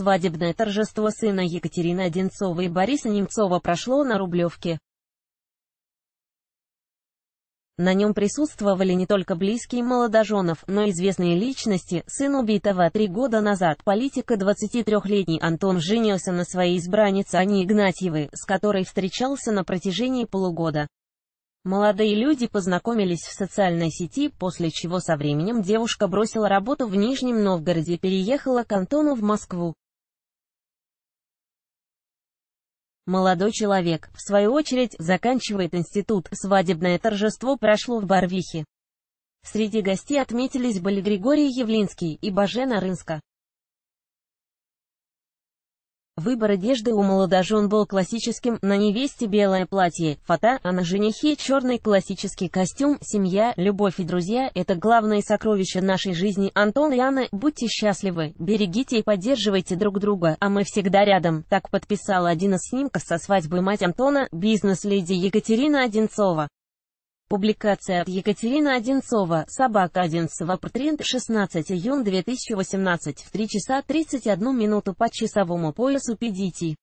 Свадебное торжество сына Екатерины Одинцовой и Бориса Немцова прошло на Рублевке. На нем присутствовали не только близкие молодоженов, но и известные личности. Сын убитого три года назад политика 23-летний Антон женился на своей избраннице Ани Игнатьевой, с которой встречался на протяжении полугода. Молодые люди познакомились в социальной сети, после чего со временем девушка бросила работу в Нижнем Новгороде и переехала к Антону в Москву. Молодой человек, в свою очередь, заканчивает институт. Свадебное торжество прошло в Барвихе. Среди гостей отметились были Григорий Явлинский и Бажена Рынска. Выбор одежды у молодожен был классическим, на невесте белое платье, фото, а на женихе черный классический костюм, семья, любовь и друзья – это главное сокровище нашей жизни. Антон и Анна, будьте счастливы, берегите и поддерживайте друг друга, а мы всегда рядом. Так подписала один из снимков со свадьбы мать Антона, бизнес-леди Екатерина Одинцова. Публикация от Екатерина Одинцова, собака Одинцова, Портрент, 16 июнь 2018, в 3 часа 31 минуту по часовому поясу PDT.